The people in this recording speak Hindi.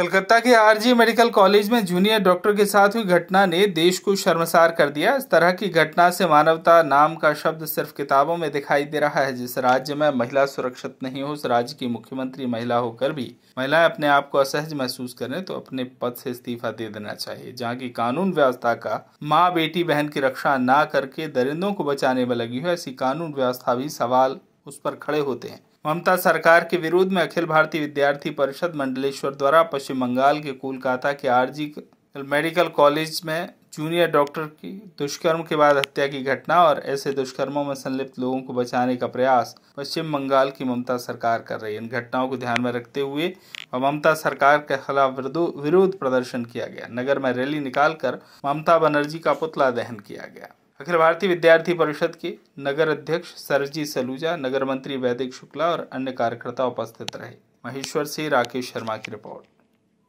कलकत्ता के आरजी मेडिकल कॉलेज में जूनियर डॉक्टर के साथ हुई घटना ने देश को शर्मसार कर दिया इस तरह की घटना से मानवता नाम का शब्द सिर्फ किताबों में दिखाई दे रहा है जिस राज्य में महिला सुरक्षित नहीं हो उस राज्य की मुख्यमंत्री महिला होकर भी महिलाएं अपने आप को असहज महसूस करें तो अपने पद से इस्तीफा दे देना चाहिए जहाँ की कानून व्यवस्था का माँ बेटी बहन की रक्षा न करके दरिंदों को बचाने में लगी हो ऐसी कानून व्यवस्था भी सवाल उस पर खड़े होते हैं ममता सरकार के विरोध में अखिल भारतीय विद्यार्थी परिषद मंडलेश्वर द्वारा पश्चिम बंगाल के कोलकाता के आरजी मेडिकल कॉलेज में जूनियर डॉक्टर की दुष्कर्म के बाद हत्या की घटना और ऐसे दुष्कर्मों में संलिप्त लोगों को बचाने का प्रयास पश्चिम बंगाल की ममता सरकार कर रही है इन घटनाओं को ध्यान में रखते हुए और ममता सरकार के खिलाफ विरोध प्रदर्शन किया गया नगर में रैली निकालकर ममता बनर्जी का पुतला दहन किया गया अखिल भारतीय विद्यार्थी परिषद के नगर अध्यक्ष सरजी सलूजा नगर मंत्री वैदिक शुक्ला और अन्य कार्यकर्ता उपस्थित रहे महेश्वर से राकेश शर्मा की रिपोर्ट